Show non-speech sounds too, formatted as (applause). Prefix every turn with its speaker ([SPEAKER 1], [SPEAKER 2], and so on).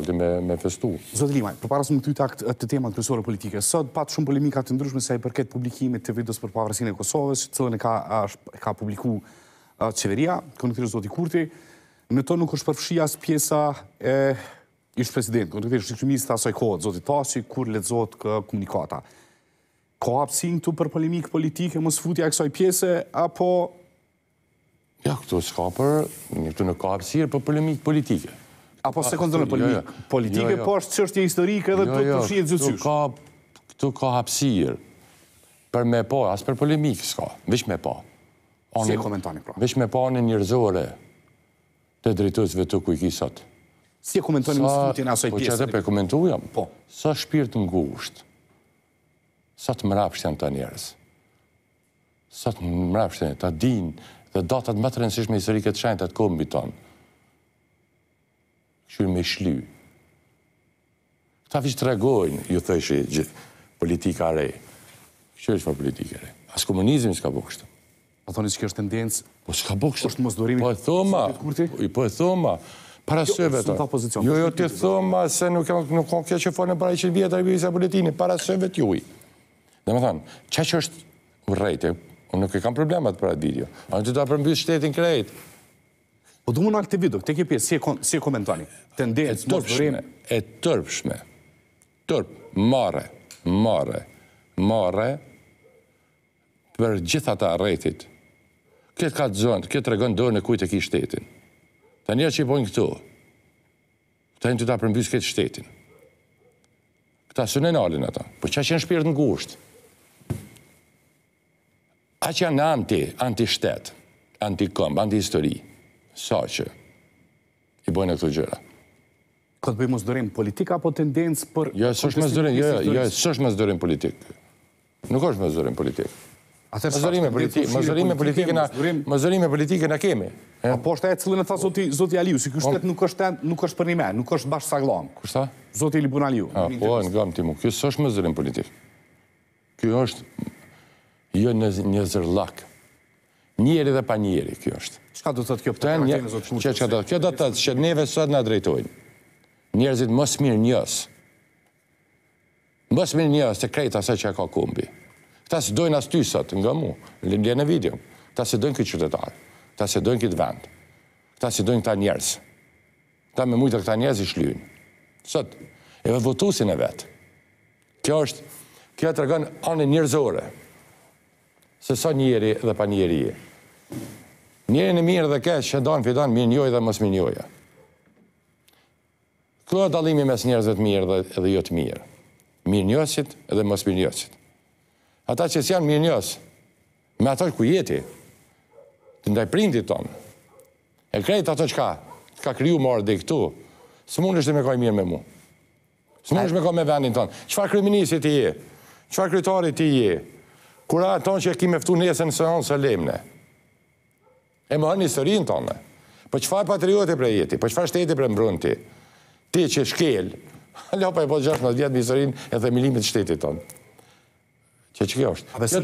[SPEAKER 1] dalë me, me festu.
[SPEAKER 2] Zotë Limaj, për parës më këtë akt të temat kërësore politike, sot pat shumë polemika të ndryshme se i përket publikimit të videos për pavarësin e Kosovës, që cilën e ka, ka publiku uh, qeveria, konektirë zotë i Kurti, në to nuk është përfshi as pjesa e ishtë president, konektirë shqyqymis të asoj kohët, zotë i Tasi, kur le zotë kë komunikata. Ko hapsin këtu për polemik politike, mos futja e kësoj pjese, apo
[SPEAKER 1] Ja, këtu s'ka për, një këtu në kapësirë për polemikë politike. Apo se këndër në Politike jo, jo. po
[SPEAKER 2] është që është një historikë edhe jo, të përshinë gjithë
[SPEAKER 1] këtu ka hapsirë për me po, asë për polemikë s'ka, vish me po. Si e komentoni pra? Vish me po në njërzore të drejtësve të kujkisat. Si e komentoni më së në asoj pjesë? Po që edhe për komentujem, komentuajam, po. sa shpirt të ngushtë, sa të mrapshtë janë të njerës, sa të mrapshtë janë të din, dhe datat më të rëndësishme historike të shajnë të të kombi tonë, që i me shly. Këta fisht të regojnë, ju thëshë gjithë, politika re. Qërë që fa politika re? As komunizmi s'ka bëhë kështë. Po thoni që kështë tendencë? Po s'ka bëhë kështë. Po s'ka Po e thoma. Po e thoma. Para jo, së e Jo, jo, të thoma se nuk kanë nuk e kështë që fa para i që të vjetë e vjetë e politinë. Para së e vetë juj. Dhe më thanë, që që është rejtë? Unë nuk e kam problemat për atë video. Anë të ta përmbyshë shtetin krejtë. Po du më në akte vidu, këtë e si e komentoni? E tërpshme, e tërpshme, tërp, mare, mare, mare, për gjitha ta rejtit. Këtë ka të zonë, këtë regonë dorë në kujtë e ki shtetin. Ta njerë që i pojnë këtu, ta njerë të ta përmbys këtë shtetin. Këta së në nalinë ata, po që a që në në gusht? A që janë anti, anti shtetë, anti kombë, anti historië sa që i bojnë e këto gjëra. Këtë
[SPEAKER 2] bëjmë zdërim politik apo tendencë për... Ja, së është jo, zdërim, ja, ja,
[SPEAKER 1] së është me zdërim politik. Nuk është me zdërim politik.
[SPEAKER 2] Më e politike në kemi. Apo është e cilën e tha Zoti Aliu, si kështë të nuk është për një me, nuk është bashkë sa glonë. Kështë ta? Zoti Libun Aliu.
[SPEAKER 1] Apo, në gamë ti mu, kjo së është më zërim politik. Kjo është një zërlakë njëri dhe pa njëri kjo është. Qa do të të kjo përte një, që që do të kjo do të të që neve sot nga drejtojnë, njerëzit mos mirë njës, mos mirë njës të krejta se që ka kumbi. Ta se dojnë as ty sot, nga mu, lindje në video, ta se dojnë këtë qytetarë, ta se dojnë këtë vend, ta se dojnë këta njerëz, ta me mujtë këta njerëz i shlyjnë. Sot, e vë votusin e vetë. Kjo është, kjo të rëgën anë njerëzore, se sa njeri dhe pa njeri je. Njeri në mirë dhe ke që ndonë, fitonë, mirë njoj dhe mos mirë njojë. Këllë e dalimi mes njerëzve të mirë dhe, dhe jo të mirë. Mirë njësit dhe mos mirë njësit. Ata që janë mirë njës, me ato ku jeti, të ndaj prindit tonë, e krejt ato që ka, ka kryu morë dhe këtu, së mund është të me kojë mirë me mu. Së mund është me kojë me vendin tonë. Qëfar kryminisit i je? Qëfar krytari ti je? Kura e që e kime eftu njesën në sëronë së lemne, e më hënë një sërinë tonë, për po që fa e patriote për jeti, për po qëfar shteti për mbrunti, ti që shkel, (laughs) lopaj po të po gjashë në të vjetë një sërinë edhe milimit shtetit tonë. Që që kjo është?